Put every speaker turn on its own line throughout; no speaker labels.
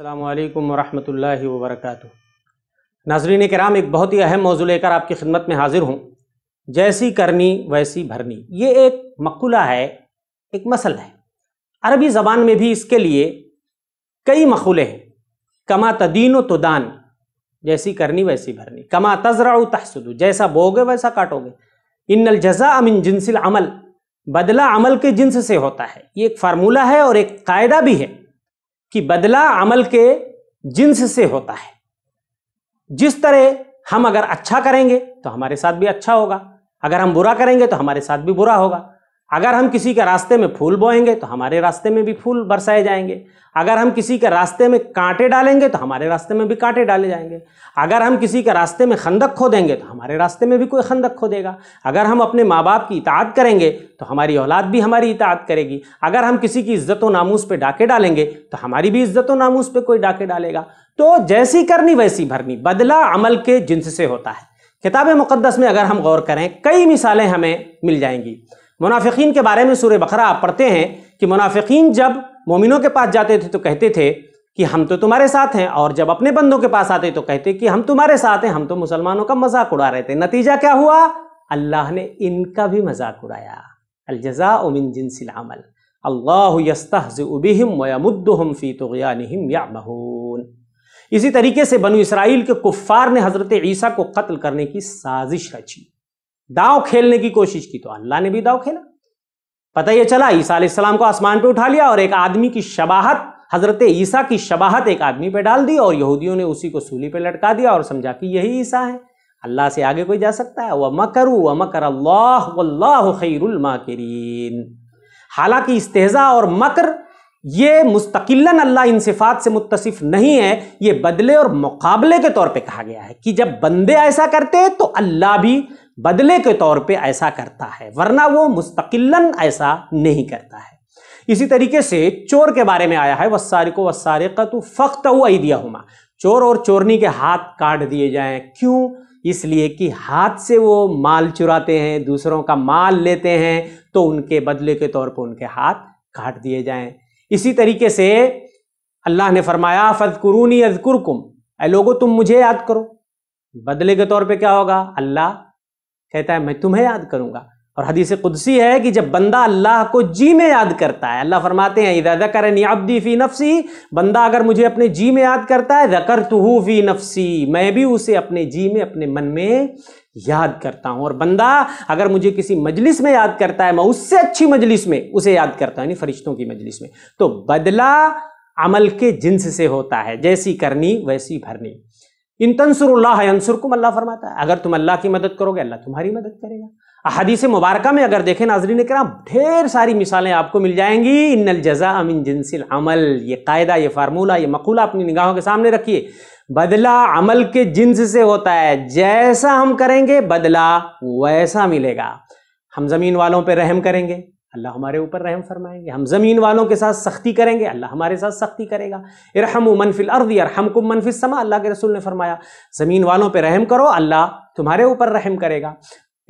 अल्लाम वरहमल वबरक नाजरीन कराम एक बहुत ही अहम मौजू लेकर आपकी खिदमत में हाजिर हूँ जैसी करनी वैसी भरनी ये एक मकुला है एक मसल है अरबी ज़बान में भी इसके लिए कई मखूले हैं कमा तदीन तदान जैसी करनी वैसी भरनी कमा तजरा तहसद जैसा बोगे वैसा काटोगे इन जजा अमिन जिनसिल अमल बदला अमल के जिनस से होता है ये एक फार्मूला है और एक कायदा भी है कि बदला अमल के जिन्स से होता है जिस तरह हम अगर अच्छा करेंगे तो हमारे साथ भी अच्छा होगा अगर हम बुरा करेंगे तो हमारे साथ भी बुरा होगा अगर हम किसी के रास्ते में फूल बोएंगे तो हमारे रास्ते में भी फूल बरसाए जाएंगे अगर हम किसी के रास्ते में कांटे डालेंगे तो हमारे रास्ते में भी कांटे डाले जाएंगे अगर हम किसी के रास्ते में खंदक खोदेंगे तो हमारे रास्ते में भी कोई खंदक खोदेगा अगर हम अपने माँ बाप की इतात करेंगे तो हमारी औलाद भी हमारी इतात करेगी अगर हम किसी की इज्जत व नामूस पर डाके डालेंगे तो हमारी भी इज्जत व नामूस पर कोई डाके डालेगा तो जैसी करनी वैसी भरनी बदला अमल के जिनसे होता है किताब मुक़दस में अगर हम गौर करें कई मिसालें हमें मिल जाएंगी मुनाफिकीन के बारे में सूर्य बकरा आप पढ़ते हैं कि मुनाफिकीन जब मोमिनों के पास जाते थे तो कहते थे कि हम तो तुम्हारे साथ हैं और जब अपने बंदों के पास आते तो कहते कि हम तुम्हारे साथ हैं हम तो मुसलमानों का मजाक उड़ा रहे थे नतीजा क्या हुआ अल्लाह ने इनका भी मजाक उड़ाया अलज़ा उमिन जिनसिल अमल अल्लाह इसी तरीके से बनु इसराइल के कुफ़ार ने हज़रत ईसा को कत्ल करने की साजिश रची दाव खेलने की कोशिश की तो अल्लाह ने भी दाव खेला पता यह चला ईसा सलाम को आसमान पर उठा लिया और एक आदमी की शबाहत हजरत ईसा की शबाहत एक आदमी पर डाल दी और यहूदियों ने उसी को सूली पर लटका दिया और समझा कि यही ईसा है अल्लाह से आगे कोई जा सकता है वह मकरू व मकर अल्लाह वल्लाह खैरुलमाकरीन हालांकि इस्तेजा और मकर ये मुस्तकिलन अल्लाह इन सिफात से मुतसिफ नहीं है ये बदले और मुकाबले के तौर पे कहा गया है कि जब बंदे ऐसा करते हैं तो अल्लाह भी बदले के तौर पे ऐसा करता है वरना वो मुस्तकिलन ऐसा नहीं करता है इसी तरीके से चोर के बारे में आया है वसारे को वसारे का तो आई दिया हुमा चोर और चोरनी के हाथ काट दिए जाएं क्यों इसलिए कि हाथ से वो माल चुराते हैं दूसरों का माल लेते हैं तो उनके बदले के तौर पर उनके हाथ काट दिए जाएं इसी तरीके से अल्लाह ने फरमाया फजकुरूनी अजकुरकुम ए लोगो तुम मुझे याद करो बदले के तौर पे क्या होगा अल्लाह कहता है मैं तुम्हें याद करूंगा और हदीस कुदसी है कि जब बंदा अल्लाह को जी में याद करता है अल्लाह फरमाते हैं इदा जकर अब्दी फ़ी नफसी बंदा अगर मुझे अपने जी में याद करता है जकर तुहू फ़ी नफसी मैं भी उसे अपने जी में अपने मन में याद करता हूँ और बंदा अगर मुझे किसी मजलिस में याद करता है मैं उससे अच्छी मजलिस में उसे याद करता हूँ यानी फरिश्तों की मजलिस में तो बदला अमल के जिन्स से होता है जैसी करनी वैसी भरनी इन तंसरुल्लाह को अल्लाह फरमाता है अगर तुम अल्लाह की मदद करोगे अल्लाह तुम्हारी मदद करेगा अहदीस मुबारक में अगर देखें नाजरीन कराम ढेर सारी मिसालें आपको मिल जाएंगी इन जजा अमिन जिनसिल अमल ये कायदा ये फार्मूला ये मकूला अपनी निगाहों के सामने रखिए बदला अमल के जिन्स से होता है जैसा हम करेंगे बदला वैसा मिलेगा हम ज़मीन वालों पर रहम करेंगे अल्लाह हमारे ऊपर रहम फरमाएंगे हम ज़मीन वालों के साथ सख्ती करेंगे अल्लाह हमारे साथ सख्ती करेगा इरहम मनफिल अर्द इरहम कुम मनफिस समा अल्लाह के रसूल ने फरमाया ज़मीन वालों पर रहम करो अल्लाह तुम्हारे ऊपर रहम करेगा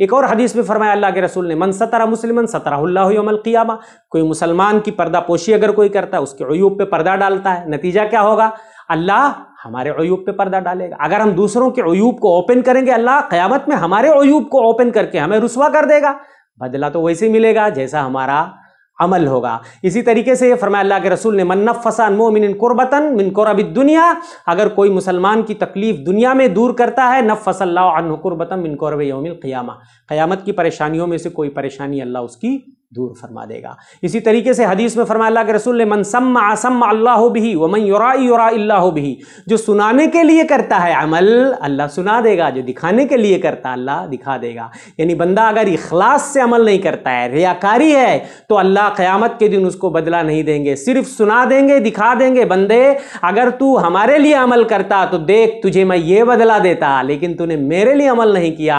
एक और हदीस में फरमाया अल्लाह के रसूल ने मन सतरा मुसलमान सतराल्लामा कोई मुसलमान की पर्दा पोशी अगर कोई करता है उसके अयूब पे पर्दा डालता है नतीजा क्या होगा अल्लाह हमारे अयूब पे पर्दा डालेगा अगर हम दूसरों के अयूब को ओपन करेंगे अल्लाह क़यामत में हमारे अयूब को ओपन करके हमें रसवा कर देगा बदला तो वैसे मिलेगा जैसा हमारा अमल होगा इसी तरीके से ये फरमाया अल्लाह के रसूल ने मन्नफ फसान मोमिन कुर्बतन मिन कुरब दुनिया अगर कोई मुसलमान की तकलीफ दुनिया में दूर करता है नफ फसल्ला कुर्बतन मिन कुरब योमिल क़यामा क़यामत की परेशानियों में से कोई परेशानी अल्लाह उसकी दूर फरमा देगा इसी तरीके से हदीस में फरमाया अल्लाह के रसूल ने मनसम आसम अल्लाह भी वमन युरा युरा भी जो सुनाने के लिए करता है अमल अल्लाह सुना देगा जो दिखाने के लिए करता है अल्लाह दिखा देगा यानी बंदा अगर इखलास से अमल नहीं करता है रियाकारी है तो अल्लाह क़यामत के दिन उसको बदला नहीं देंगे सिर्फ सुना देंगे दिखा देंगे बंदे अगर तू हमारे लिए अमल करता तो देख तुझे मैं ये बदला देता लेकिन तूने मेरे लिए अमल नहीं किया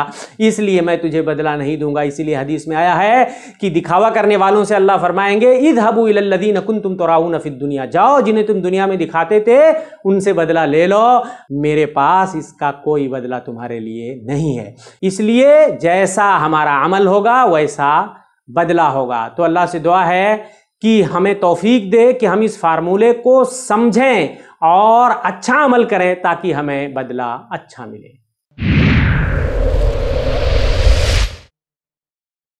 इसलिए मैं तुझे बदला नहीं दूंगा इसीलिए हदीस में आया है कि दिखावा दावा करने वालों से अल्लाह फरमाएंगे ईद हबू इल्लदीन नकुन तुम राहू फिद दुनिया जाओ जिन्हें तुम दुनिया में दिखाते थे उनसे बदला ले लो मेरे पास इसका कोई बदला तुम्हारे लिए नहीं है इसलिए जैसा हमारा अमल होगा वैसा बदला होगा तो अल्लाह से दुआ है कि हमें तोफीक दे कि हम इस फार्मूले को समझें और अच्छा अमल करें ताकि हमें बदला अच्छा मिले